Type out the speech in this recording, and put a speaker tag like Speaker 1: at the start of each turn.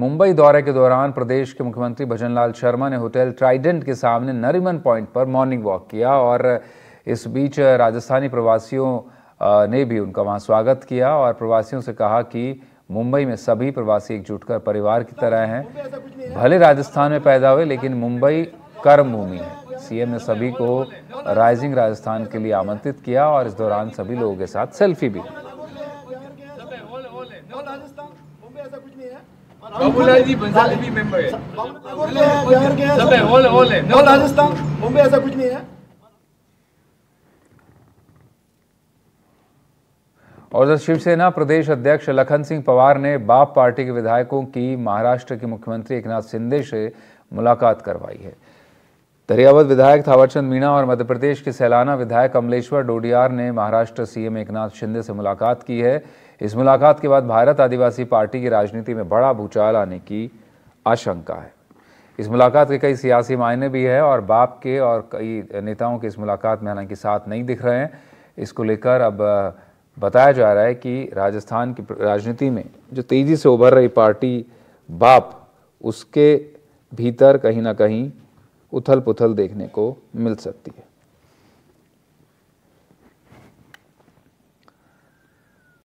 Speaker 1: मुंबई दौरे के दौरान प्रदेश के मुख्यमंत्री भजनलाल शर्मा ने होटल ट्राइडेंट के सामने नरिमन पॉइंट पर मॉर्निंग वॉक किया और इस बीच राजस्थानी प्रवासियों ने भी उनका वहां स्वागत किया और प्रवासियों से कहा कि मुंबई में सभी प्रवासी एकजुट कर परिवार की तरह हैं भले राजस्थान में पैदा हुए लेकिन मुंबई कर्म भूमि है सीएम ने सभी को राइजिंग राजस्थान के लिए आमंत्रित किया और इस दौरान सभी लोगों के साथ सेल्फी भी राजस्थान मुंबई ऐसा कुछ नहीं है और शिवसेना प्रदेश अध्यक्ष लखन सिंह पवार ने बाप पार्टी के विधायकों की महाराष्ट्र के मुख्यमंत्री एकनाथ शिंदे से मुलाकात करवाई है दरियावत विधायक थावरचंद मीणा और मध्य प्रदेश के सैलाना विधायक अमलेश्वर डोडियार ने महाराष्ट्र सीएम एकनाथ शिंदे से मुलाकात की है इस मुलाकात के बाद भारत आदिवासी पार्टी की राजनीति में बड़ा भूचाल आने की आशंका है इस मुलाकात के कई सियासी मायने भी है और बाप के और कई नेताओं के इस मुलाकात में हालांकि साथ नहीं दिख रहे हैं इसको लेकर अब बताया जा रहा है कि राजस्थान की राजनीति में जो तेज़ी से उभर रही पार्टी बाप उसके भीतर कहीं ना कहीं उथल पुथल देखने को मिल सकती है